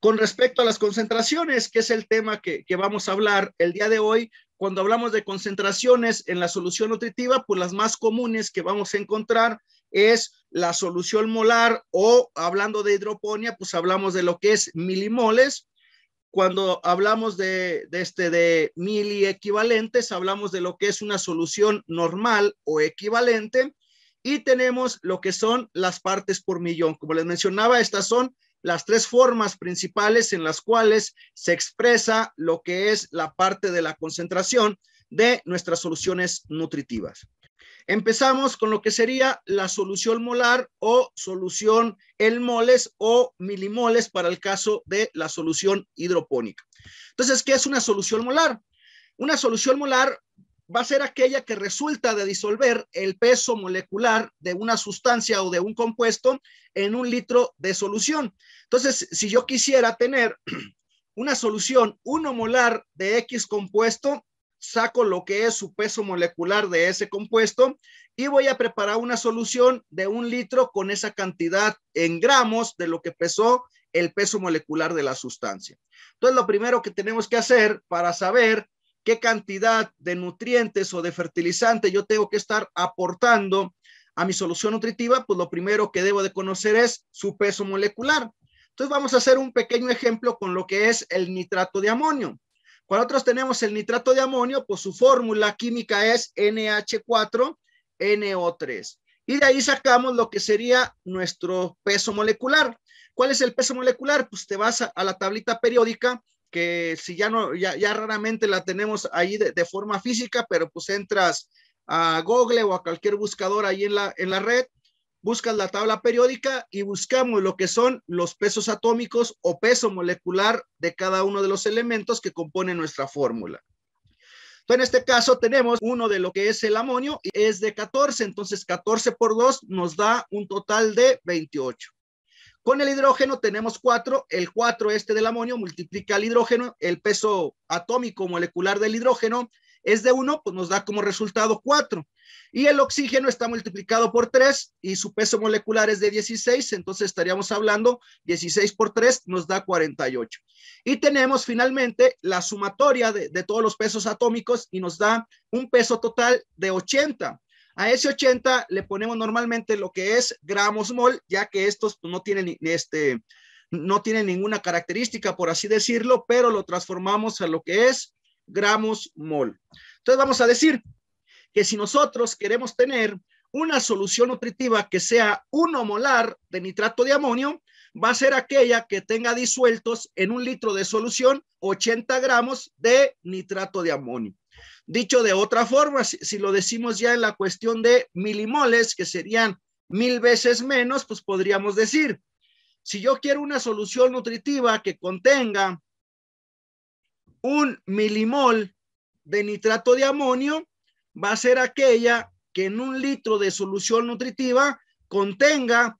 Con respecto a las concentraciones, que es el tema que, vamos a hablar el día de hoy, cuando hablamos de concentraciones en la solución nutritiva, pues las más comunes que vamos a encontrar es la solución molar o hablando de hidroponía, pues hablamos de lo que es milimoles. Cuando hablamos de, de este, de equivalentes hablamos de lo que es una solución normal o equivalente. Y tenemos lo que son las partes por millón. Como les mencionaba, estas son las tres formas principales en las cuales se expresa lo que es la parte de la concentración de nuestras soluciones nutritivas. Empezamos con lo que sería la solución molar o solución en moles o milimoles para el caso de la solución hidropónica. Entonces, ¿qué es una solución molar? Una solución molar va a ser aquella que resulta de disolver el peso molecular de una sustancia o de un compuesto en un litro de solución. Entonces, si yo quisiera tener una solución 1 molar de X compuesto, saco lo que es su peso molecular de ese compuesto y voy a preparar una solución de un litro con esa cantidad en gramos de lo que pesó el peso molecular de la sustancia. Entonces, lo primero que tenemos que hacer para saber qué cantidad de nutrientes o de fertilizante yo tengo que estar aportando a mi solución nutritiva, pues lo primero que debo de conocer es su peso molecular. Entonces vamos a hacer un pequeño ejemplo con lo que es el nitrato de amonio. Cuando nosotros tenemos el nitrato de amonio, pues su fórmula química es NH4NO3. Y de ahí sacamos lo que sería nuestro peso molecular. ¿Cuál es el peso molecular? Pues te vas a la tablita periódica que si ya no, ya, raramente la tenemos ahí de, forma física, pero pues entras a Google o a cualquier buscador ahí en la, en la red, buscas la tabla periódica y buscamos lo que son los pesos atómicos o peso molecular de cada uno de los elementos que componen nuestra fórmula. Entonces, en este caso tenemos uno de lo que es el amonio, es de 14, entonces 14 por 2 nos da un total de 28. Con el hidrógeno tenemos 4, el 4 este del amonio multiplica el hidrógeno, el peso atómico molecular del hidrógeno es de 1, pues nos da como resultado 4. Y el oxígeno está multiplicado por 3 y su peso molecular es de 16, entonces estaríamos hablando 16 por 3 nos da 48. Y tenemos finalmente la sumatoria de, de todos los pesos atómicos y nos da un peso total de 80. A ese 80 le ponemos normalmente lo que es gramos mol, ya que estos pues, no tienen este no tienen ninguna característica, por así decirlo, pero lo transformamos a lo que es gramos mol. Entonces vamos a decir que si nosotros queremos tener una solución nutritiva que sea 1 molar de nitrato de amonio, va a ser aquella que tenga disueltos en un litro de solución 80 gramos de nitrato de amonio. Dicho de otra forma, si, lo decimos ya en la cuestión de milimoles, que serían mil veces menos, pues podríamos decir, si yo quiero una solución nutritiva que contenga un milimol de nitrato de amonio, va a ser aquella que en un litro de solución nutritiva contenga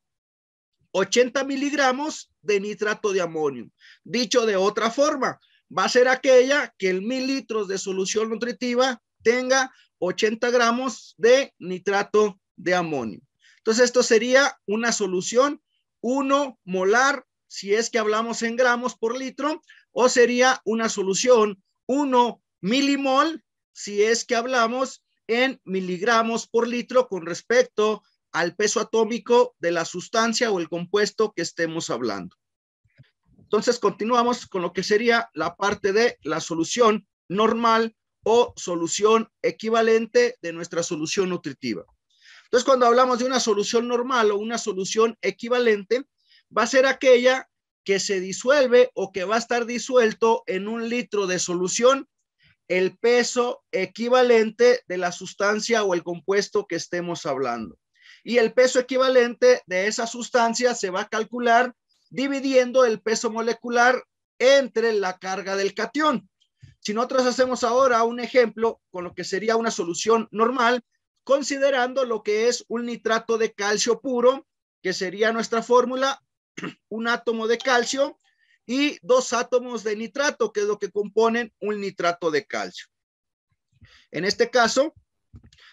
80 miligramos de nitrato de amonio. Dicho de otra forma, va a ser aquella que el mil litros de solución nutritiva tenga 80 gramos de nitrato de amonio. Entonces, esto sería una solución 1 molar, si es que hablamos en gramos por litro, o sería una solución 1 milimol, si es que hablamos en miligramos por litro con respecto al peso atómico de la sustancia o el compuesto que estemos hablando. Entonces, continuamos con lo que sería la parte de la solución normal o solución equivalente de nuestra solución nutritiva. Entonces, cuando hablamos de una solución normal o una solución equivalente, va a ser aquella que se disuelve o que va a estar disuelto en un litro de solución el peso equivalente de la sustancia o el compuesto que estemos hablando. Y el peso equivalente de esa sustancia se va a calcular dividiendo el peso molecular entre la carga del cation. Si nosotros hacemos ahora un ejemplo con lo que sería una solución normal, considerando lo que es un nitrato de calcio puro, que sería nuestra fórmula, un átomo de calcio y dos átomos de nitrato, que es lo que componen un nitrato de calcio. En este caso,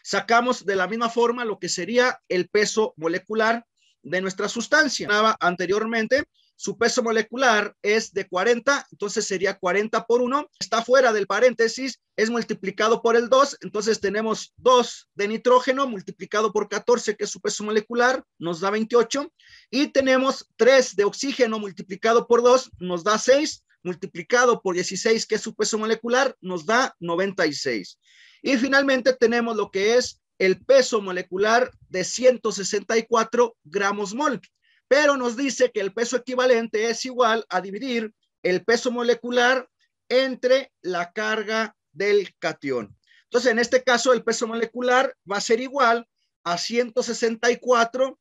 sacamos de la misma forma lo que sería el peso molecular de nuestra sustancia. Anteriormente, su peso molecular es de 40, entonces sería 40 por 1, está fuera del paréntesis, es multiplicado por el 2, entonces tenemos 2 de nitrógeno multiplicado por 14, que es su peso molecular, nos da 28, y tenemos 3 de oxígeno multiplicado por 2, nos da 6, multiplicado por 16, que es su peso molecular, nos da 96. Y finalmente tenemos lo que es el peso molecular de 164 gramos mol, pero nos dice que el peso equivalente es igual a dividir el peso molecular entre la carga del cation. Entonces, en este caso, el peso molecular va a ser igual a 164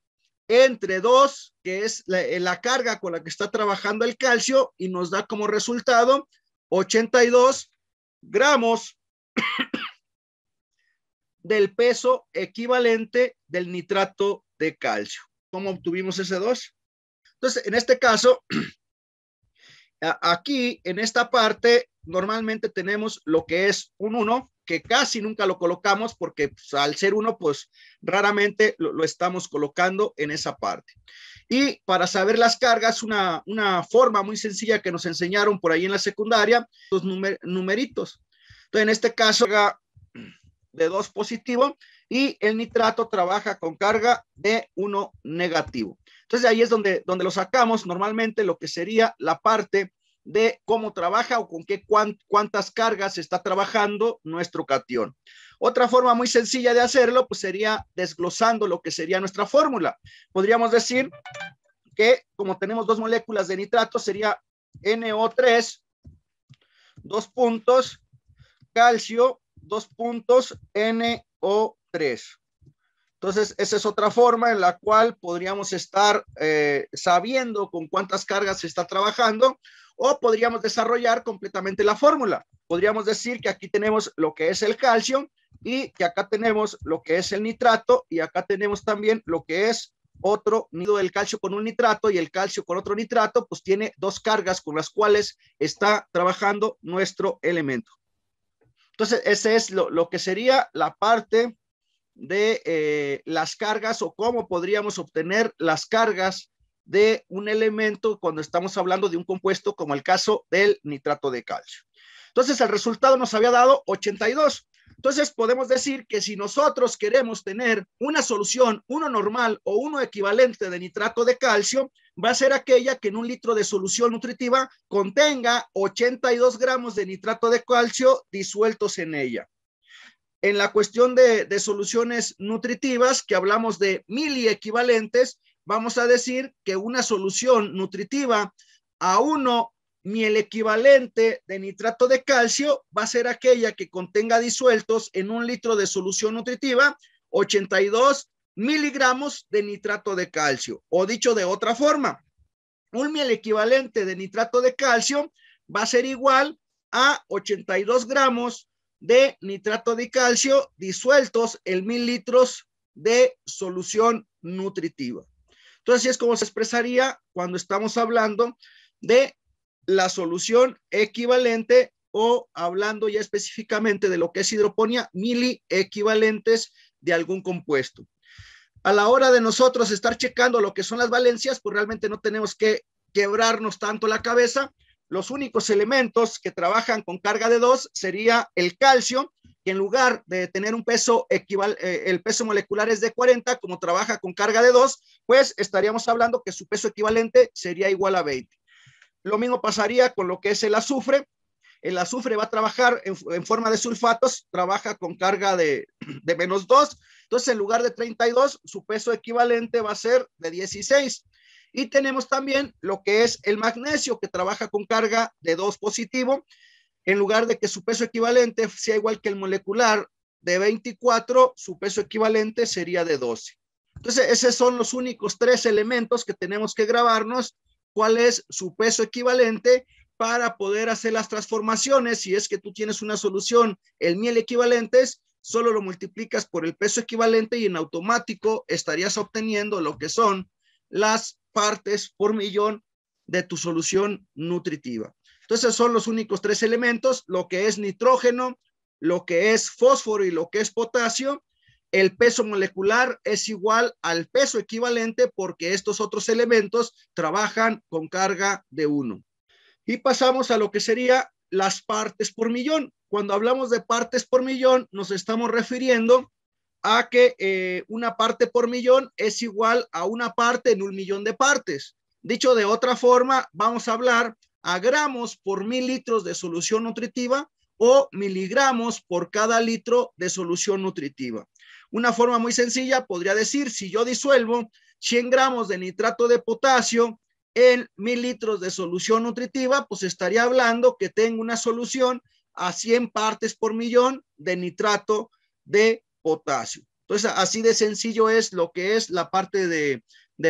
entre 2, que es eh, la, carga con la que está trabajando el calcio, y nos da como resultado 82 gramos del peso equivalente del nitrato de calcio. ¿Cómo obtuvimos ese 2? Entonces, en este caso, aquí en esta parte normalmente tenemos lo que es un 1, que casi nunca lo colocamos porque pues, al ser 1, pues raramente lo, estamos colocando en esa parte. Y para saber las cargas, una, forma muy sencilla que nos enseñaron por ahí en la secundaria, los numeritos. Entonces, en este caso, de 2 positivo y el nitrato trabaja con carga de 1 negativo. Entonces ahí es donde, donde lo sacamos normalmente lo que sería la parte de cómo trabaja o con qué cuántas cargas está trabajando nuestro cation. Otra forma muy sencilla de hacerlo pues sería desglosando lo que sería nuestra fórmula. Podríamos decir que como tenemos dos moléculas de nitrato sería NO3 dos puntos calcio dos puntos NO3. Entonces, esa es otra forma en la cual podríamos estar eh, sabiendo con cuántas cargas se está trabajando o podríamos desarrollar completamente la fórmula. Podríamos decir que aquí tenemos lo que es el calcio y que acá tenemos lo que es el nitrato y acá tenemos también lo que es otro nido del calcio con un nitrato y el calcio con otro nitrato, pues tiene dos cargas con las cuales está trabajando nuestro elemento. Entonces, ese es lo, que sería la parte de eh, las cargas o cómo podríamos obtener las cargas de un elemento cuando estamos hablando de un compuesto como el caso del nitrato de calcio. Entonces, el resultado nos había dado 82. Entonces podemos decir que si nosotros queremos tener una solución, uno normal o uno equivalente de nitrato de calcio, va a ser aquella que en un litro de solución nutritiva contenga 82 gramos de nitrato de calcio disueltos en ella. En la cuestión de, soluciones nutritivas, que hablamos de miliequivalentes, vamos a decir que una solución nutritiva a uno ni equivalente de nitrato de calcio va a ser aquella que contenga disueltos en un litro de solución nutritiva 82 miligramos de nitrato de calcio. O dicho de otra forma, un miel equivalente de nitrato de calcio va a ser igual a 82 gramos de nitrato de calcio disueltos en mil litros de solución nutritiva. Entonces, así es como se expresaría cuando estamos hablando de la solución equivalente o hablando ya específicamente de lo que es hidroponía, equivalentes de algún compuesto. A la hora de nosotros estar checando lo que son las valencias, pues realmente no tenemos que quebrarnos tanto la cabeza. Los únicos elementos que trabajan con carga de 2 sería el calcio, que en lugar de tener un peso eh, el peso molecular es de 40, como trabaja con carga de 2, pues estaríamos hablando que su peso equivalente sería igual a 20. Lo mismo pasaría con lo que es el azufre. El azufre va a trabajar en, forma de sulfatos, trabaja con carga de, de menos 2. Entonces, en lugar de 32, su peso equivalente va a ser de 16. Y tenemos también lo que es el magnesio, que trabaja con carga de 2 positivo. En lugar de que su peso equivalente sea igual que el molecular de 24, su peso equivalente sería de 12. Entonces, esos son los únicos tres elementos que tenemos que grabarnos cuál es su peso equivalente para poder hacer las transformaciones. Si es que tú tienes una solución, el miel equivalentes, solo lo multiplicas por el peso equivalente y en automático estarías obteniendo lo que son las partes por millón de tu solución nutritiva. Entonces son los únicos tres elementos, lo que es nitrógeno, lo que es fósforo y lo que es potasio, el peso molecular es igual al peso equivalente porque estos otros elementos trabajan con carga de uno. Y pasamos a lo que sería las partes por millón. Cuando hablamos de partes por millón, nos estamos refiriendo a que eh, una parte por millón es igual a una parte en un millón de partes. Dicho de otra forma, vamos a hablar a gramos por mil litros de solución nutritiva o miligramos por cada litro de solución nutritiva. Una forma muy sencilla podría decir, si yo disuelvo 100 gramos de nitrato de potasio en mil litros de solución nutritiva, pues estaría hablando que tengo una solución a 100 partes por millón de nitrato de potasio. Entonces, así de sencillo es lo que es la parte de,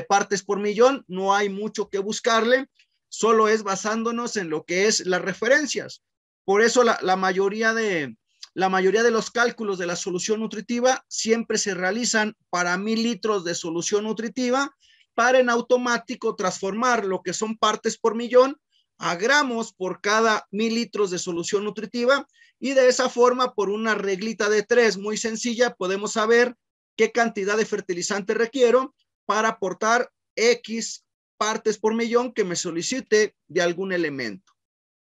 partes por millón. No hay mucho que buscarle, solo es basándonos en lo que es las referencias. Por eso la mayoría de, la mayoría de los cálculos de la solución nutritiva siempre se realizan para mil litros de solución nutritiva para en automático transformar lo que son partes por millón a gramos por cada mil litros de solución nutritiva y de esa forma por una reglita de tres muy sencilla podemos saber qué cantidad de fertilizante requiero para aportar X partes por millón que me solicite de algún elemento.